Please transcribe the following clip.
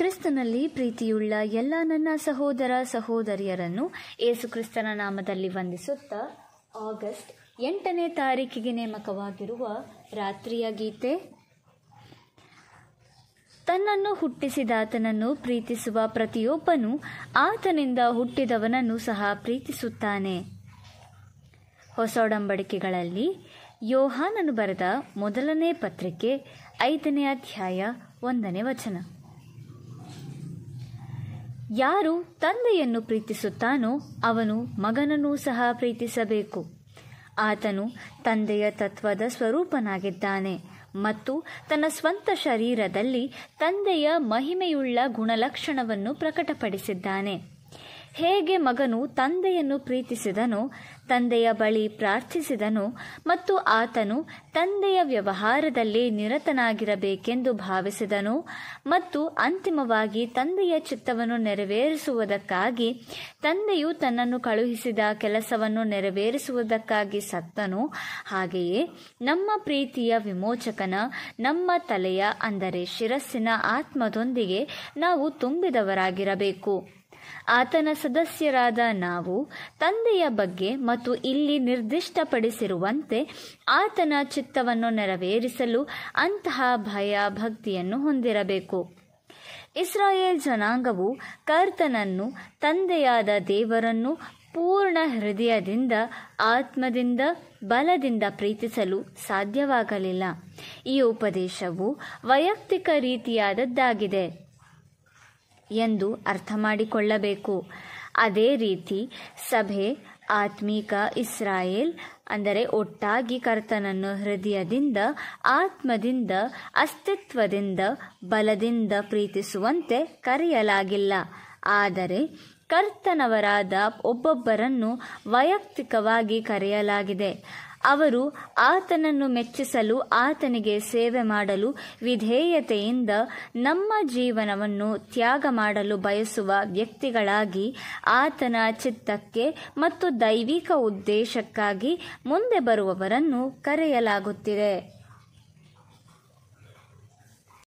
ಕ್ರಿಸ್ತನಲ್ಲಿ ಪ್ರೀತಿಯುಳ್ಳ ಎಲ್ಲ ನನ್ನ ಸಹೋದರ ಸಹೋದರಿಯರನ್ನು ಏಸು ಕ್ರಿಸ್ತನ ನಾಮದಲ್ಲಿ ವಂದಿಸುತ್ತಾ ಆಗಸ್ಟ್ ಎಂಟನೇ ತಾರೀಕಿಗೆ ನೇಮಕವಾಗಿರುವ ರಾತ್ರಿಯ ಗೀತೆ ತನ್ನನ್ನು ಹುಟ್ಟಿಸಿದಾತನನ್ನು ಪ್ರೀತಿಸುವ ಪ್ರತಿಯೊಬ್ಬನು ಆತನಿಂದ ಹುಟ್ಟಿದವನನ್ನು ಸಹ ಪ್ರೀತಿಸುತ್ತಾನೆ ಹೊಸಡಂಬಡಿಕೆಗಳಲ್ಲಿ ಯೋಹಾನನು ಬರೆದ ಮೊದಲನೇ ಪತ್ರಿಕೆ ಐದನೇ ಅಧ್ಯಾಯ ಒಂದನೇ ವಚನ ಯಾರು ತಂದೆಯನ್ನು ಪ್ರೀತಿಸುತ್ತಾನೋ ಅವನು ಮಗನನ್ನೂ ಸಹ ಪ್ರೀತಿಸಬೇಕು ಆತನು ತಂದೆಯ ತತ್ವದ ಸ್ವರೂಪನಾಗಿದ್ದಾನೆ ಮತ್ತು ತನ್ನ ಸ್ವಂತ ಶರೀರದಲ್ಲಿ ತಂದೆಯ ಮಹಿಮೆಯುಳ್ಳ ಗುಣಲಕ್ಷಣವನ್ನು ಪ್ರಕಟಪಡಿಸಿದ್ದಾನೆ ಹೇಗೆ ಮಗನು ತಂದೆಯನ್ನು ಪ್ರೀತಿಸಿದನು ತಂದೆಯ ಬಳಿ ಪ್ರಾರ್ಥಿಸಿದನು ಮತ್ತು ಆತನು ತಂದೆಯ ವ್ಯವಹಾರದಲ್ಲಿ ನಿರತನಾಗಿರಬೇಕೆಂದು ಭಾವಿಸಿದನು ಮತ್ತು ಅಂತಿಮವಾಗಿ ತಂದೆಯ ಚಿತ್ತವನ್ನು ನೆರವೇರಿಸುವುದಕ್ಕಾಗಿ ತಂದೆಯು ತನ್ನನ್ನು ಕಳುಹಿಸಿದ ಕೆಲಸವನ್ನು ನೆರವೇರಿಸುವುದಕ್ಕಾಗಿ ಸತ್ತನು ಹಾಗೆಯೇ ನಮ್ಮ ಪ್ರೀತಿಯ ವಿಮೋಚಕನ ನಮ್ಮ ತಲೆಯ ಅಂದರೆ ಶಿರಸ್ಸಿನ ಆತ್ಮದೊಂದಿಗೆ ನಾವು ತುಂಬಿದವರಾಗಿರಬೇಕು ಆತನ ಸದಸ್ಯರಾದ ನಾವು ತಂದೆಯ ಬಗ್ಗೆ ಮತ್ತು ಇಲ್ಲಿ ನಿರ್ದಿಷ್ಟಪಡಿಸಿರುವಂತೆ ಆತನ ಚಿತ್ತವನ್ನು ನೆರವೇರಿಸಲು ಅಂತಹ ಭಯ ಭಕ್ತಿಯನ್ನು ಹೊಂದಿರಬೇಕು ಇಸ್ರಾಯೇಲ್ ಜನಾಂಗವು ಕರ್ತನನ್ನು ತಂದೆಯಾದ ದೇವರನ್ನು ಪೂರ್ಣ ಹೃದಯದಿಂದ ಆತ್ಮದಿಂದ ಬಲದಿಂದ ಪ್ರೀತಿಸಲು ಸಾಧ್ಯವಾಗಲಿಲ್ಲ ಈ ಉಪದೇಶವು ವೈಯಕ್ತಿಕ ರೀತಿಯಾದದ್ದಾಗಿದೆ ಎಂದು ಅರ್ಥ ಮಾಡಿಕೊಳ್ಳಬೇಕು ಅದೇ ರೀತಿ ಸಭೆ ಆತ್ಮೀಕ ಇಸ್ರಾಯೇಲ್ ಅಂದರೆ ಒಟ್ಟಾಗಿ ಕರ್ತನನ್ನು ಹೃದಯದಿಂದ ಆತ್ಮದಿಂದ ಅಸ್ತಿತ್ವದಿಂದ ಬಲದಿಂದ ಪ್ರೀತಿಸುವಂತೆ ಕರೆಯಲಾಗಿಲ್ಲ ಆದರೆ ಕರ್ತನವರಾದ ಒಬ್ಬೊಬ್ಬರನ್ನು ವೈಯಕ್ತಿಕವಾಗಿ ಕರೆಯಲಾಗಿದೆ ಅವರು ಆತನನ್ನು ಮೆಚ್ಚಿಸಲು ಆತನಿಗೆ ಸೇವೆ ಮಾಡಲು ವಿಧೇಯತೆಯಿಂದ ನಮ್ಮ ಜೀವನವನ್ನು ತ್ಯಾಗ ಮಾಡಲು ಬಯಸುವ ವ್ಯಕ್ತಿಗಳಾಗಿ ಆತನ ಚಿತ್ತಕ್ಕೆ ಮತ್ತು ದೈವಿಕ ಉದ್ದೇಶಕ್ಕಾಗಿ ಮುಂದೆ ಬರುವವರನ್ನು ಕರೆಯಲಾಗುತ್ತಿದೆ